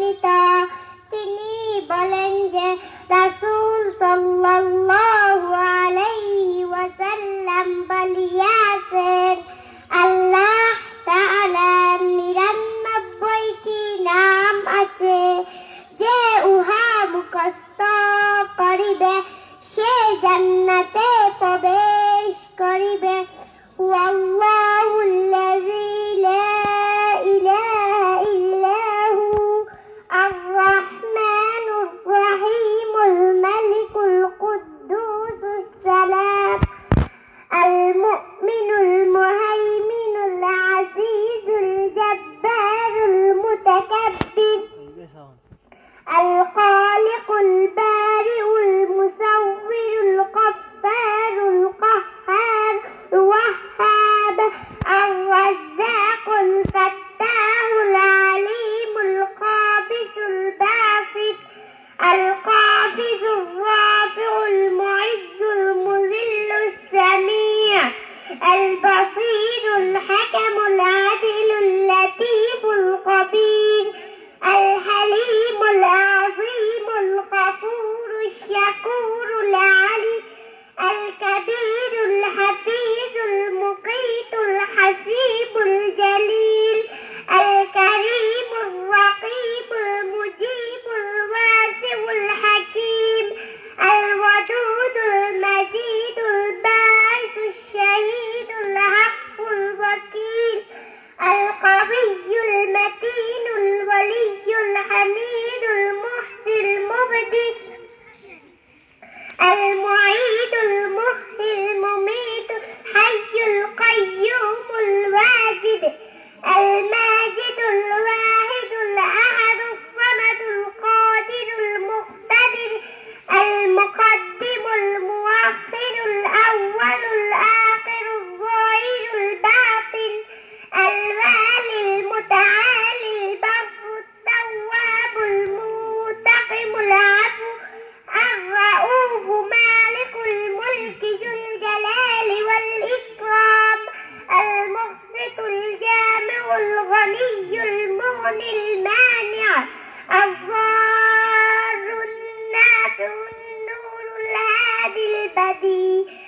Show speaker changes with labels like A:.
A: নিতা তিনি বলেন যে রাসূল সাল্লাল্লাহু আলাইহি ওয়াসাল্লাম বলিয়াছেন আল্লাহ নিরানব্বইটি নাম আছে যে উহা মুখস্থ করিবে সে জান্নাতে প্রবেশ করিবে الغني المغني المانع الضار النافع النور الهادي البديع